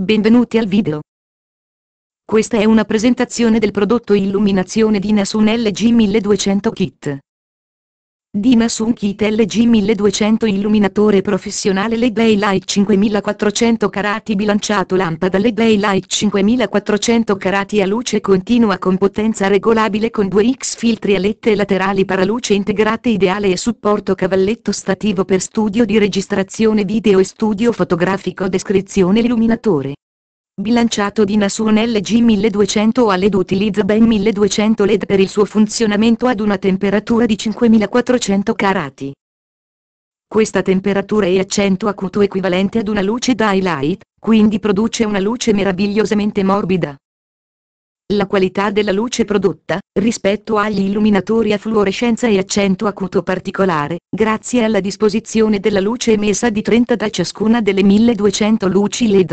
Benvenuti al video. Questa è una presentazione del prodotto illuminazione di Nasun LG1200 Kit. Dima Kit LG1200 illuminatore professionale LED Light 5400 carati bilanciato lampada LED Light 5400 carati a luce continua con potenza regolabile con 2x filtri a lette laterali paraluce integrate ideale e supporto cavalletto stativo per studio di registrazione video e studio fotografico descrizione illuminatore bilanciato di Nasuon LG1200 a LED utilizza ben 1200 LED per il suo funzionamento ad una temperatura di 5400 carati. Questa temperatura è accento acuto equivalente ad una luce daylight, quindi produce una luce meravigliosamente morbida. La qualità della luce prodotta, rispetto agli illuminatori a fluorescenza e accento acuto particolare, grazie alla disposizione della luce emessa di 30 da ciascuna delle 1200 luci LED,